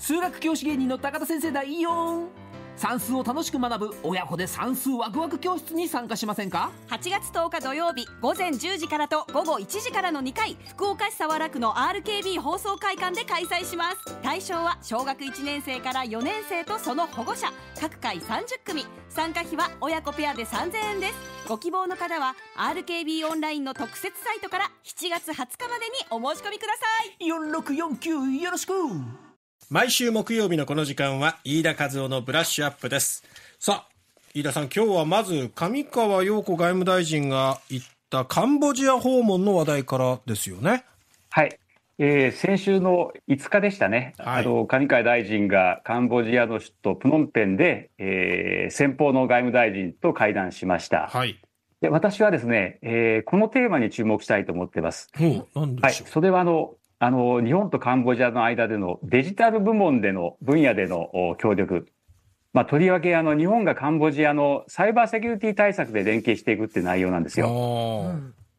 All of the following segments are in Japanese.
数学教師芸人の高田先生だよ算数を楽しく学ぶ親子で算数ワクワク教室に参加しませんか8月10日土曜日午前10時からと午後1時からの2回福岡市早良区の RKB 放送会館で開催します対象は小学1年生から4年生とその保護者各回30組参加費は親子ペアで3000円ですご希望の方は RKB オンラインの特設サイトから7月20日までにお申し込みください4649よろしく毎週木曜日のこの時間は飯田和夫のブラッシュアップですさあ飯田さん今日はまず上川陽子外務大臣が行ったカンボジア訪問の話題からですよねはいえー、先週の5日でしたね、はい、あの上川大臣がカンボジアの首都プノンペンで、えー、先方の外務大臣と会談しました。はい、で私はですね、えー、このテーマに注目したいと思ってます。ん、ではい、それはあのあの、日本とカンボジアの間でのデジタル部門での分野での協力、まあ、とりわけあの日本がカンボジアのサイバーセキュリティ対策で連携していくっていう内容なんですよ。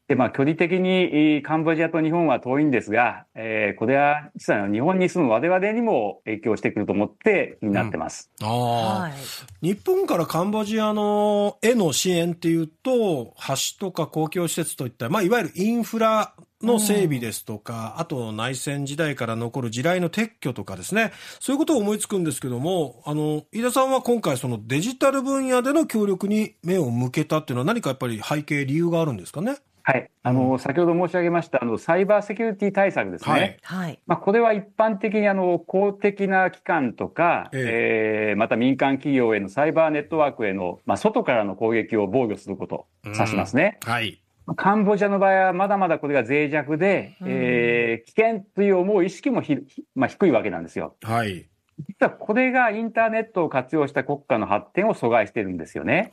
で、まあ、距離的にカンボジアと日本は遠いんですが、えー、これは実は日本に住む我々にも影響してくると思ってになってます、うん、あはい、日本からカンボジアのへの支援っていうと橋とか公共施設といった、まあ、いわゆるインフラの整備ですとか、うん、あと内戦時代から残る地雷の撤去とかですね、そういうことを思いつくんですけども、あの、飯田さんは今回そのデジタル分野での協力に目を向けたっていうのは何かやっぱり背景、理由があるんですかね。はい。あの、うん、先ほど申し上げました、あの、サイバーセキュリティ対策ですね。はい。まあ、これは一般的に、あの、公的な機関とか、ええー、また民間企業へのサイバーネットワークへの、まあ、外からの攻撃を防御すること、指しますね。はい。カンボジアの場合はまだまだこれが脆弱で、うん、えー、危険という思う意識もひ、まあ、低いわけなんですよ。はい。実はこれがインターネットを活用した国家の発展を阻害してるんですよね。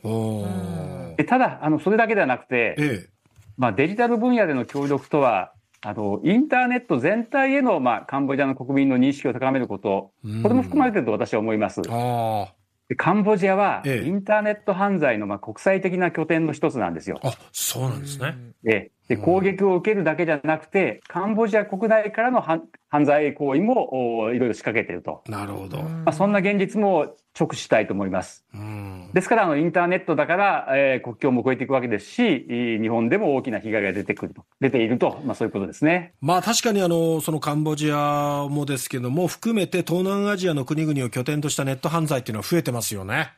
でただ、あの、それだけではなくて、ええ、まあ、デジタル分野での協力とは、あの、インターネット全体への、まあ、カンボジアの国民の認識を高めること、これも含まれてると私は思います。あカンボジアは、インターネット犯罪のまあ国際的な拠点の一つなんですよ。あ、そうなんですね。ええ。で、攻撃を受けるだけじゃなくて、カンボジア国内からの犯罪行為もいろいろ仕掛けてると。なるほど。まあ、そんな現実も直視したいと思います。ですから、あの、インターネットだから、えー、国境も越えていくわけですし、日本でも大きな被害が出てくると、出ていると、まあそういうことですね。まあ確かにあの、そのカンボジアもですけども、含めて東南アジアの国々を拠点としたネット犯罪っていうのは増えてますよね。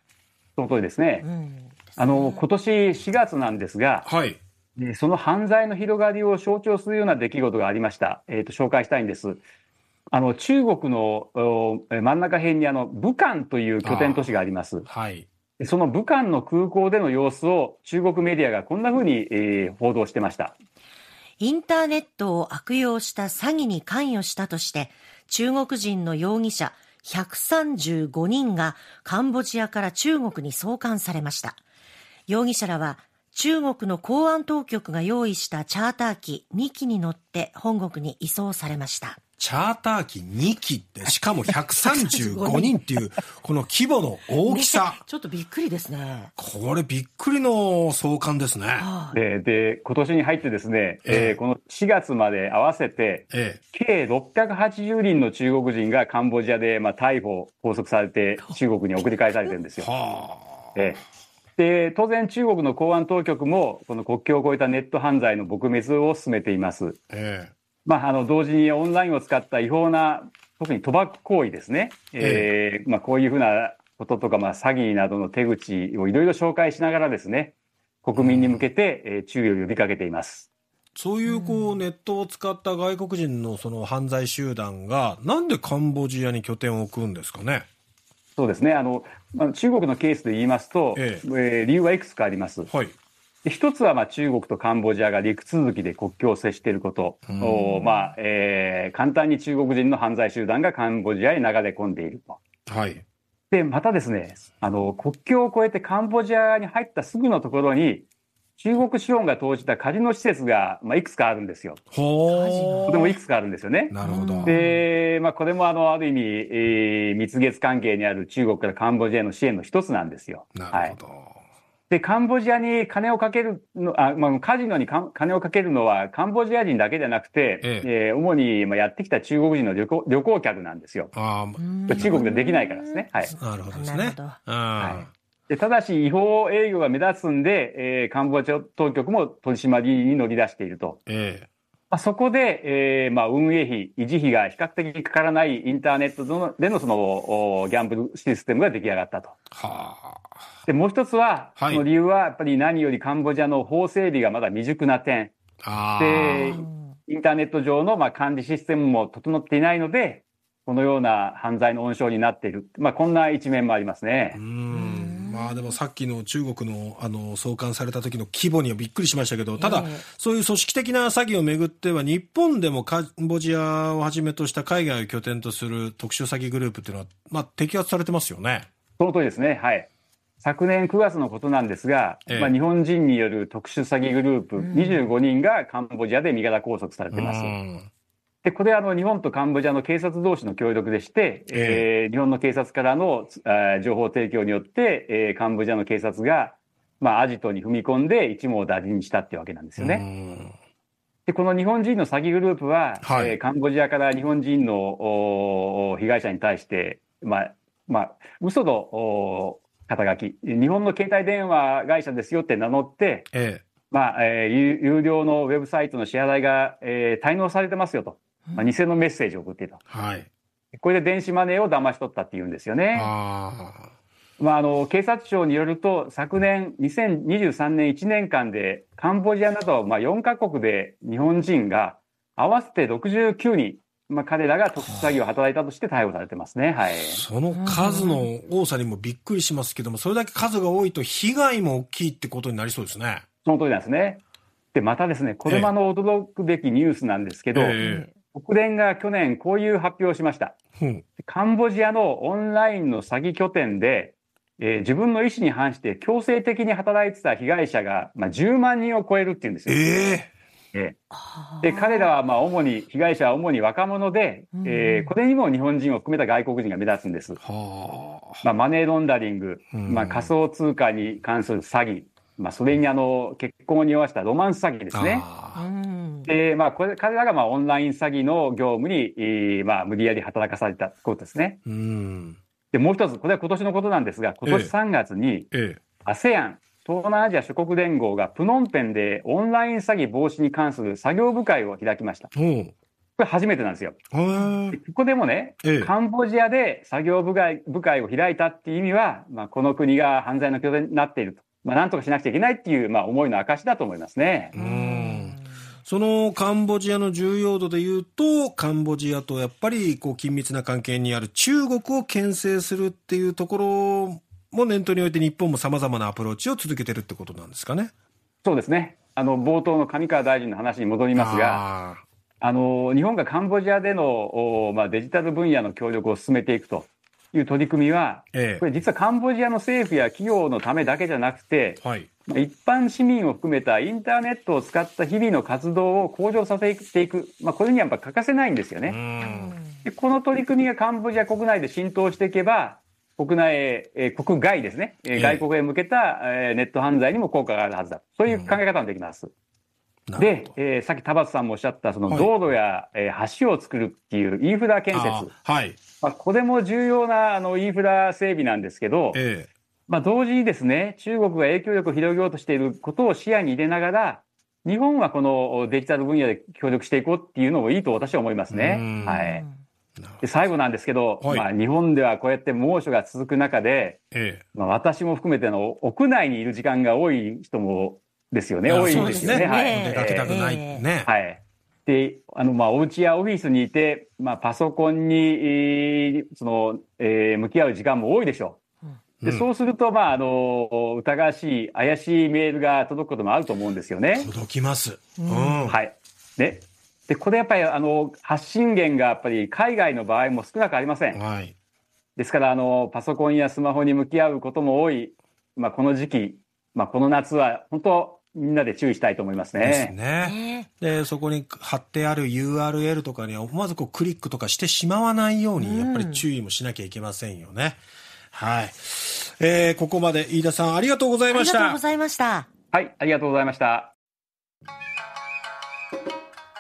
その通りですね。うんあの今年4月なんですが、はい、でその犯罪の広がりを象徴するような出来事がありました。えっ、ー、と、紹介したいんです。あの、中国の真ん中辺にあの、武漢という拠点都市があります。はい。その武漢の空港での様子を中国メディアがこんなふうに、えー、報道してました。インターネットを悪用した詐欺に関与したとして、中国人の容疑者135人がカンボジアから中国に送還されました。容疑者らは中国の公安当局が用意したチャーター機2機に乗って本国に移送されました。チャーター機2機って、しかも135人っていう、この規模の大きさね、ちょっとびっくりですね。これびっくりの相関ですね。で、で、今年に入ってですね、ええー、この4月まで合わせて、ええ、計680人の中国人がカンボジアで、まあ、逮捕、拘束されて、中国に送り返されてるんですよ。はあ。ええで、当然中国の公安当局も、この国境を越えたネット犯罪の撲滅を進めています。えー、まあ、あの、同時にオンラインを使った違法な、特に賭博行為ですね。えー、えー、まあ、こういうふうなこととか、まあ、詐欺などの手口をいろいろ紹介しながらですね、国民に向けて、えー、注意を呼びかけています。そういうこうネットを使った外国人のその犯罪集団が、なんでカンボジアに拠点を置くんですかね。そうですねあのま中国のケースで言いますと、えええー、理由はいくつかあります。はい一つはまあ中国とカンボジアが陸続きで国境を接していることを、まあえー、簡単に中国人の犯罪集団がカンボジアに流れ込んでいると。はい、でまたですねあの国境を越えてカンボジアに入ったすぐのところに中国資本が投じたカジノ施設が、まあ、いくつかあるんですよ。ほとてもいくつかあるんですよね。なるほど。で、まあ、これもあの、ある意味、えー、蜜月関係にある中国からカンボジアへの支援の一つなんですよ。なるほど。はい、で、カンボジアに金をかけるの、あまあ、カジノに金をかけるのは、カンボジア人だけじゃなくて、えええー、主に、まあ、やってきた中国人の旅行旅行客なんですよ。あ中国でできないからですね。はい。なるほどですね。はい。ただし、違法営業が目立つんで、えー、カンボジア当局も取締りに乗り出していると。えーまあ、そこで、えーまあ、運営費、維持費が比較的かからないインターネットのでのそのギャンブルシステムが出来上がったと。はあ、でもう一つは、はい、その理由はやっぱり何よりカンボジアの法整備がまだ未熟な点。で、インターネット上のまあ管理システムも整っていないので、このような犯罪の温床になっている。まあ、こんな一面もありますね。うんまあでもさっきの中国のあの送還された時の規模にはびっくりしましたけど、ただ、そういう組織的な詐欺をめぐっては、日本でもカンボジアをはじめとした海外を拠点とする特殊詐欺グループっていうのは、まあ、摘発されてますよね。その通りですね。はい。昨年9月のことなんですが、ええ、まあ、日本人による特殊詐欺グループ25人がカンボジアで身柄拘束されてます。うんで、これあの日本とカンボジアの警察同士の協力でして、えー、えー、日本の警察からのあ情報提供によって、えー、カンボジアの警察が、まあ、アジトに踏み込んで一網打尽にしたってわけなんですよね。で、この日本人の詐欺グループは、はい、えー、カンボジアから日本人の被害者に対して、まあ、まあ、嘘のお肩書き、日本の携帯電話会社ですよって名乗って、ええまあえー、有料のウェブサイトの支払いが、えー、滞納されてますよと。まあ、偽のメッセージを送っていた。はい。これで電子マネーを騙し取ったっていうんですよね。あまあ、あの警察庁によると昨年2023年1年間でカンボジアなど、まあ、4か国で日本人が合わせて69人、まあ、彼らが特殊詐欺を働いたとして逮捕されてますね、はい、その数の多さにもびっくりしますけどもそれだけ数が多いと被害も大きいってことになりそうですね。その通りなんですねでまたですねこれもあの驚くべきニュースなんですけど、ええー国連が去年こういう発表をしました。うん、カンボジアのオンラインの詐欺拠点で、えー、自分の意思に反して強制的に働いてた被害者が、まあ、10万人を超えるっていうんですよ。えー、えで彼らはまあ主に被害者は主に若者で、えー、これにも日本人を含めた外国人が目立つんです、まあ、マネーロンダリング、まあ、仮想通貨に関する詐欺、まあ、それにあの結婚を匂わしたロマンス詐欺ですね、で、まあ、これ、彼らが、まあ、オンライン詐欺の業務に、まあ、無理やり働かされたことですね。うん。で、もう一つ、これは今年のことなんですが、今年3月に、ええ、ASEAN、東南アジア諸国連合がプノンペンでオンライン詐欺防止に関する作業部会を開きました。これ初めてなんですよ。ここでもね、ええ、カンボジアで作業部会部会を開いたっていう意味は、まあ、この国が犯罪の拠点になっていると、まあ、なんとかしなくちゃいけないっていう、まあ、思いの証だと思いますね。うんそのカンボジアの重要度でいうと、カンボジアとやっぱりこう緊密な関係にある中国を牽制するっていうところも念頭において日本もさまざまなアプローチを続けてるってことなんですかね。そうですね。あの、冒頭の上川大臣の話に戻りますが、あの、日本がカンボジアでの、まあ、デジタル分野の協力を進めていくという取り組みは、ええ、これ実はカンボジアの政府や企業のためだけじゃなくて、はい、一般市民を含めたインターネットを使った日々の活動を向上させていく、まあ、これにはやっぱ欠かせないんですよね。でこの取り組みがカンボジア国内で浸透していけば、国内、えー、国外ですね、えー、外国へ向けた、えー、ネット犯罪にも効果があるはずだ。そういう考え方もできます。うんで、えー、さっき田畑さんもおっしゃった、その道路や、はい、えー、橋を作るっていうインフラ建設。はい。まあ、これも重要なあのインフラ整備なんですけど、えー、まあ、同時にですね、中国が影響力を広げようとしていることを視野に入れながら、日本はこのデジタル分野で協力していこうっていうのもいいと私は思いますね。はい。で最後なんですけど、はい、まあ、日本ではこうやって猛暑が続く中で、ええ、まあ、私も含めての屋内にいる時間が多い人もですよね、多いんですよね。ねはい。出かけたくない、えー、ね。はい。で、あの、まあ、お家やオフィスにいて、まあ、パソコンに、その、えー、向き合う時間も多いでしょう。で、そうすると、まあ、あの、疑わしい、怪しいメールが届くこともあると思うんですよね。届きます。うん。はい。ね。で、これやっぱり、あの、発信源がやっぱり海外の場合も少なくありません。はい。ですから、あの、パソコンやスマホに向き合うことも多い、まあ、この時期、まあ、この夏は、本当みんなで注意したいと思いますね。ですね。で、そこに貼ってある URL とかには思わずこうクリックとかしてしまわないように、やっぱり注意もしなきゃいけませんよね。うん、はい。えー、ここまで飯田さんありがとうございました。ありがとうございました。はい、ありがとうございました。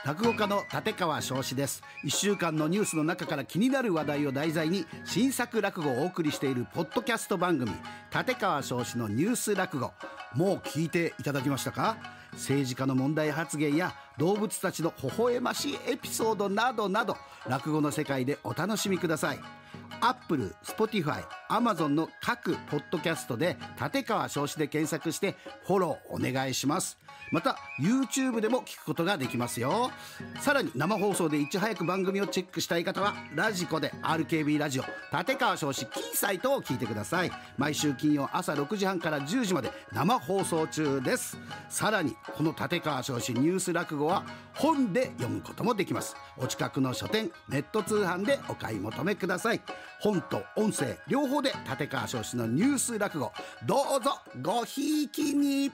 落語家の立川翔志です1週間のニュースの中から気になる話題を題材に新作落語をお送りしているポッドキャスト番組立川翔志のニュース落語もう聞いていただきましたか政治家の問題発言や動物たちの微笑ましいエピソードなどなど落語の世界でお楽しみくださいアップル、スポティファイ、アマゾンの各ポッドキャストで立川少子で検索してフォローお願いします。また YouTube でも聞くことができますよ。さらに生放送でいち早く番組をチェックしたい方はラジコで RKB ラジオ立川少子キーサイトを聞いてください。毎週金曜朝6時半から10時まで生放送中です。さらにこの立川少子ニュース落語は本で読むこともできます。お近くの書店、ネット通販でお買い求めください。本と音声両方で立川昇子のニュース落語どうぞごひいきに